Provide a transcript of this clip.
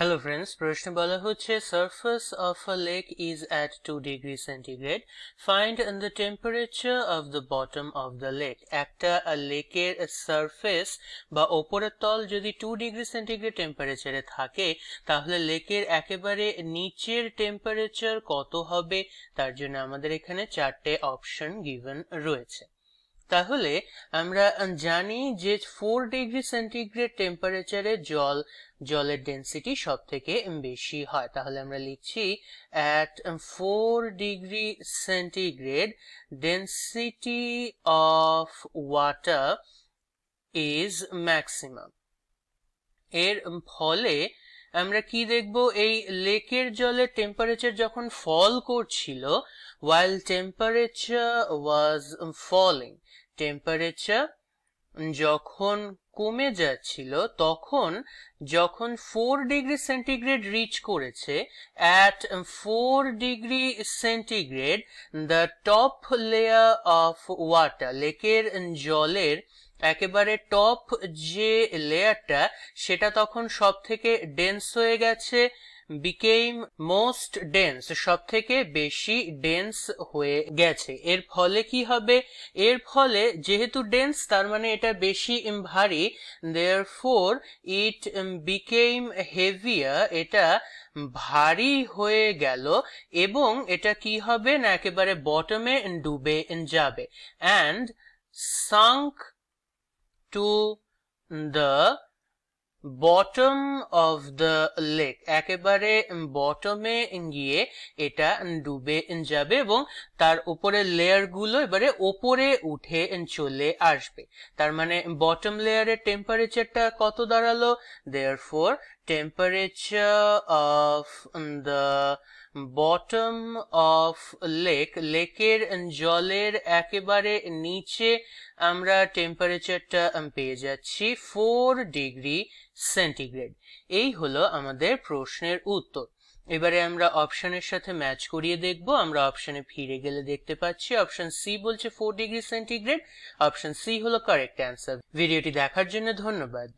hello friends প্রশ্ন বলা হচ্ছে surface of a lake is at two degree centigrade find the temperature of the bottom of the lake একটা লেকের surface বা ওপরের তল যদি টু ডিগ্রি সেন্টিগ্রেড টেম্পারেচারে থাকে তাহলে লেকের একেবারে নিচের টেম্পারেচার কত হবে তার জন্য আমাদের এখানে চারটে অপশন গিভেন রয়েছে তাহলে আমরা জানি যে ফোর ডিগ্রি সেন্টিগ্রেড টেম্পারেচারে জল জলের ডেন্সিটি সব থেকে বেশি হয় তাহলে আমরা লিখছি at four degree centigrade density of water is maximum এর ফলে আমরা কি দেখব এই লেকের জলের টেম্পারেচার যখন ফল করছিল while temperature was falling temperature যখন কমে যাচ্ছিল তখন যখন ফোর ডিগ্রি সেন্টিগ্রেড রিচ করেছে at four degree centigrade the top layer of water লেকের জলের একেবারে টপ যে লেয়ারটা সেটা তখন সব থেকে ডেন্স হয়ে গেছে became most dense সব থেকে বেশি ডেন্স হয়ে গেছে এর ফলে কি হবে এর ফলে যেহেতু ডেন্স তার মানে এটা বেশি ভারী therefore it became heavier এটা ভারী হয়ে গেল এবং এটা কি হবে না একেবারে বটমে ডুবে যাবে and sunk to the bottom of the lake একেবারে বটমে গিয়ে এটা ডুবে যাবে এবং তার উপরে লেয়ারগুলো এবারে ওপরে উঠে চলে আসবে তার মানে বটম লেয়ারের টেম্পারেচারটা কত দাঁড়ালো therefore temperature of the bottom of lake লেকের জলের একেবারে নিচে আমরা টেম্পারেচারটা পেয়ে যাচ্ছি ফোর ডিগ্রি সেন্টিগ্রেড এই হলো আমাদের প্রশ্নের উত্তর এবারে আমরা অপশনের সাথে ম্যাচ করিয়ে দেখব আমরা অপশনে ফিরে গেলে দেখতে পাচ্ছি অপশন সি বলছে four degree centigrade option C হলো কারেক্ট অ্যান্সার ভিডিওটি দেখার জন্য ধন্যবাদ